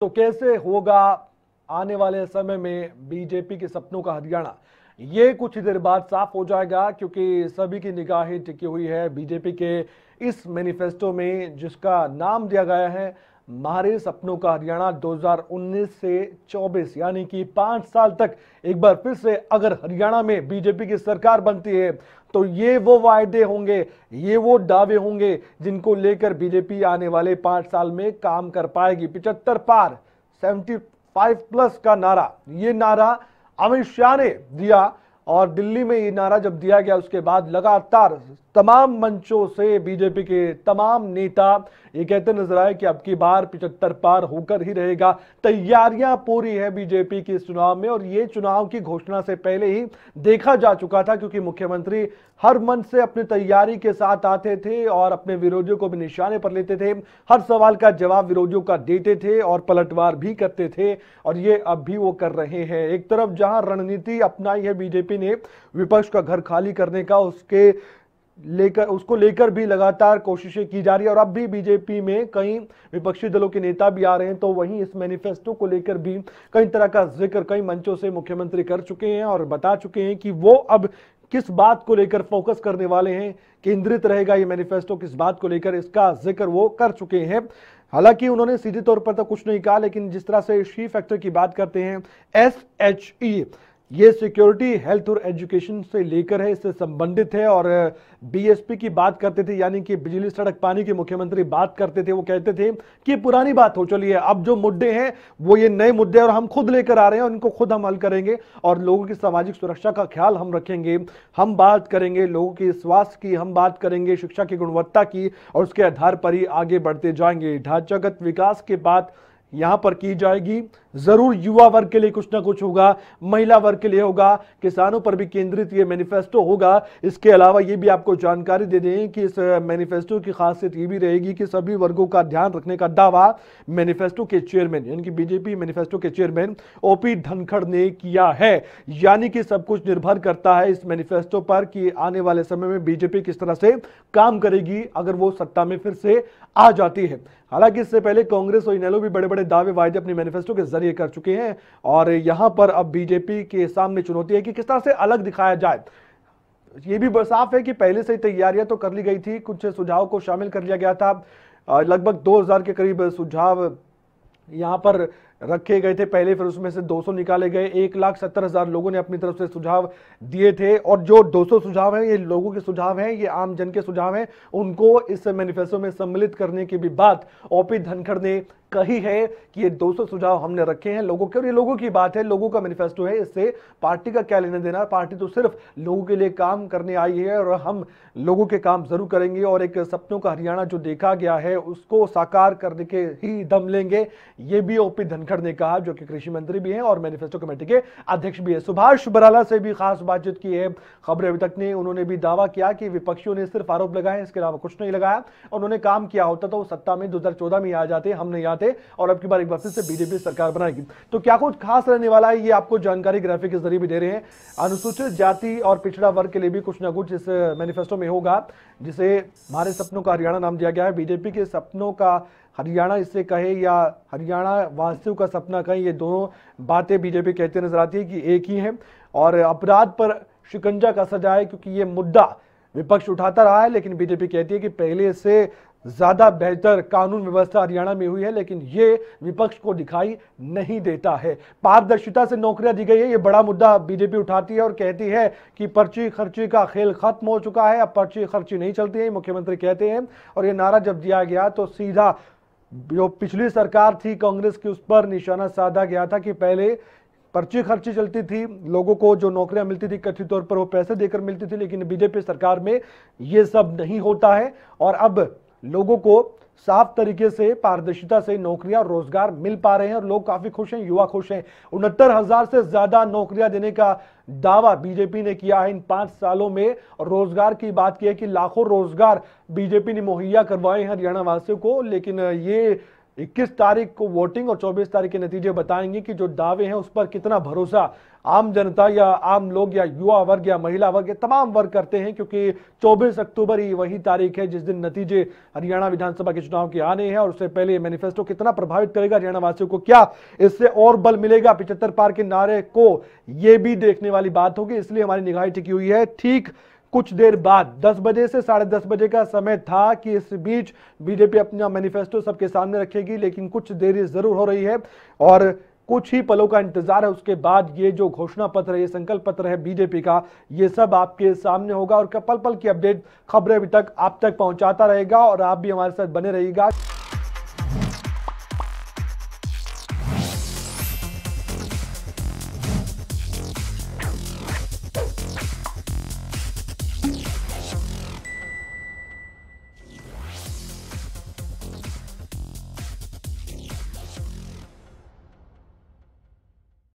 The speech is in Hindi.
तो कैसे होगा आने वाले समय में बीजेपी के सपनों का हरियाणा ये कुछ ही देर बाद साफ हो जाएगा क्योंकि सभी की निगाहें टिकी हुई है बीजेपी के इस मैनिफेस्टो में जिसका नाम दिया गया है मारे सपनों का हरियाणा 2019 से 24 यानी कि पांच साल तक एक बार फिर से अगर हरियाणा में बीजेपी की सरकार बनती है तो ये वो वायदे होंगे ये वो दावे होंगे जिनको लेकर बीजेपी आने वाले पांच साल में काम कर पाएगी पिचहत्तर पार 75 प्लस का नारा ये नारा अमित शाह ने दिया और दिल्ली में ये नारा जब दिया गया उसके बाद लगातार तमाम मंचों से बीजेपी के तमाम नेता ये कहते नजर आए कि अब की बार पिचहत्तर पार होकर ही रहेगा तैयारियां पूरी है बीजेपी की इस चुनाव में और ये चुनाव की घोषणा से पहले ही देखा जा चुका था क्योंकि मुख्यमंत्री हर मंच से अपनी तैयारी के साथ आते थे और अपने विरोधियों को भी निशाने पर लेते थे हर सवाल का जवाब विरोधियों का देते थे और पलटवार भी करते थे और ये अब भी वो कर रहे हैं एक तरफ जहां रणनीति अपनाई है बीजेपी बीजेपी ने विपक्ष का घर खाली करने का उसके लेकर उसको लेकर भी लगातार कोशिशें की जा रही है और अब भी बीजेपी में कई विपक्षी दलों के नेता भी आ रहे हैं तो वहीं इस मैनिफेस्टो को लेकर भी कई तरह का जिक्र कई मंचों से मुख्यमंत्री कर चुके हैं और बता चुके हैं कि वो अब किस बात को लेकर फोकस करने वाले हैं केंद्रित रहेगा ये मैनिफेस्टो किस बात को लेकर इसका जिक्र वो कर चुके हैं हालांकि उन्होंने सीधे तौर पर तो कुछ नहीं कहा लेकिन जिस तरह से शी फैक्टर की बात करते हैं एस एच ई ये सिक्योरिटी हेल्थ और एजुकेशन से लेकर है इससे संबंधित है और बीएसपी की बात करते थे यानी कि बिजली सड़क पानी के मुख्यमंत्री बात करते थे वो कहते थे कि पुरानी बात हो चली है अब जो मुद्दे हैं वो ये नए मुद्दे और हम खुद लेकर आ रहे हैं उनको खुद हम हल करेंगे और लोगों की सामाजिक सुरक्षा का ख्याल हम रखेंगे हम बात करेंगे लोगों के स्वास्थ्य की हम बात करेंगे शिक्षा की गुणवत्ता की और उसके आधार पर ही आगे बढ़ते जाएंगे ढांचागत विकास के बाद यहां पर की जाएगी ज़रूर युवा वर्ग के लिए कुछ ना कुछ होगा महिला वर्ग के लिए होगा किसानों पर भी केंद्रित ये मैनिफेस्टो होगा इसके अलावा ये भी आपको जानकारी दे दें कि इस मैनिफेस्टो की खासियत ये भी रहेगी कि सभी वर्गों का ध्यान रखने का दावा मैनिफेस्टो के चेयरमैन यानी कि बीजेपी मैनिफेस्टो के चेयरमैन ओपी धनखड़ ने किया है यानी कि सब कुछ निर्भर करता है इस मैनिफेस्टो पर कि आने वाले समय में बीजेपी किस तरह से काम करेगी अगर वो सत्ता में फिर से आ जाती है हालांकि इससे पहले कांग्रेस और इनेलो भी बड़े बड़े दावे वायदे अपने मैनिफेस्टो के जरिए कर चुके हैं और यहां पर अब बीजेपी के सामने चुनौती है कि किस तरह से अलग दिखाया जाए ये भी साफ है कि पहले से ही तैयारियां तो कर ली गई थी कुछ सुझाव को शामिल कर लिया गया था लगभग दो के करीब सुझाव यहां पर रखे गए थे पहले फिर उसमें से 200 निकाले गए एक लाख सत्तर हज़ार लोगों ने अपनी तरफ से सुझाव दिए थे और जो 200 सुझाव हैं ये लोगों के सुझाव हैं ये आम जन के सुझाव हैं उनको इस मैनिफेस्टो में सम्मिलित करने की भी बात ओपी धनखड़ ने कही है कि ये 200 सुझाव हमने रखे हैं लोगों के और ये लोगों की बात है लोगों का मैनिफेस्टो है इससे पार्टी का क्या लेना देना पार्टी तो सिर्फ लोगों के लिए काम करने आई है और हम लोगों के काम जरूर करेंगे और एक सपनों का हरियाणा जो देखा गया है उसको साकार करने के ही दम लेंगे ये भी ओपी धनखड़ ने कहा जो कि कृषि मंत्री भी हैं और मैनिफेस्टो कमेटी के अध्यक्ष भी है सुभाष बराला से भी खास बातचीत की है खबरें अभी तक ने उन्होंने भी दावा किया कि विपक्षियों ने सिर्फ आरोप लगाए इसके अलावा कुछ नहीं लगाया उन्होंने काम किया होता तो सत्ता में दो में ही आ जाते हम नहीं आते थे और अब की बार एक बार फिर से बीजेपी सरकार बनाएगी तो क्या कुछ खास रहने वाला है ये आपको जानकारी ग्राफिक के जरिए भी दे रहे हैं अनुसूचित जाति और पिछड़ा वर्ग के लिए भी कुछ ना कुछ इस मैनिफेस्टो में होगा जिसे हमारे सपनों का हरियाणा नाम दिया गया है बीजेपी के सपनों का हरियाणा इससे कहे या हरियाणा वासियों का सपना कहें ये दोनों बातें बीजेपी कहते नजर आती है कि एक ही है और अपराध पर शिकंजा का सजा है क्योंकि ये मुद्दा विपक्ष उठाता रहा है लेकिन बीजेपी कहती है कि पहले से ज़्यादा बेहतर कानून व्यवस्था हरियाणा में हुई है लेकिन ये विपक्ष को दिखाई नहीं देता है पारदर्शिता से नौकरियां दी गई है ये बड़ा मुद्दा बीजेपी उठाती है और कहती है कि पर्ची खर्ची का खेल खत्म हो चुका है अब पर्ची खर्ची नहीं चलती है मुख्यमंत्री कहते हैं और ये नारा जब दिया गया तो सीधा जो पिछली सरकार थी कांग्रेस की उस पर निशाना साधा गया था कि पहले पर्ची खर्ची चलती थी लोगों को जो नौकरियां मिलती थी कथित तौर पर वो पैसे देकर मिलती थी लेकिन बीजेपी सरकार में ये सब नहीं होता है और अब लोगों को साफ तरीके से पारदर्शिता से नौकरियां और रोजगार मिल पा रहे हैं और लोग काफी खुश हैं युवा खुश हैं उनहत्तर हजार से ज्यादा नौकरियां देने का दावा बीजेपी ने किया है इन पांच सालों में और रोजगार की बात की है कि लाखों रोजगार बीजेपी ने मुहैया करवाए हैं हरियाणा वासियों को लेकिन ये 21 तारीख को वोटिंग और 24 तारीख के नतीजे बताएंगे कि जो दावे हैं उस पर कितना भरोसा आम जनता या आम लोग या युवा वर्ग या महिला वर्ग या तमाम वर्ग करते हैं क्योंकि 24 अक्टूबर ही वही तारीख है जिस दिन नतीजे हरियाणा विधानसभा के चुनाव के आने हैं और उससे पहले ये मैनिफेस्टो कितना प्रभावित करेगा हरियाणा वासियों को क्या इससे और बल मिलेगा पिछहत्तर पार के नारे को ये भी देखने वाली बात होगी इसलिए हमारी निगाह टिकी हुई है ठीक कुछ देर बाद 10 बजे से साढ़े दस बजे का समय था कि इस बीच बीजेपी अपना मैनिफेस्टो सबके सामने रखेगी लेकिन कुछ देरी जरूर हो रही है और कुछ ही पलों का इंतजार है उसके बाद ये जो घोषणा पत्र है ये संकल्प पत्र है बीजेपी का ये सब आपके सामने होगा और पल पल की अपडेट खबरें अभी तक आप तक पहुंचाता रहेगा और आप भी हमारे साथ बने रहिएगा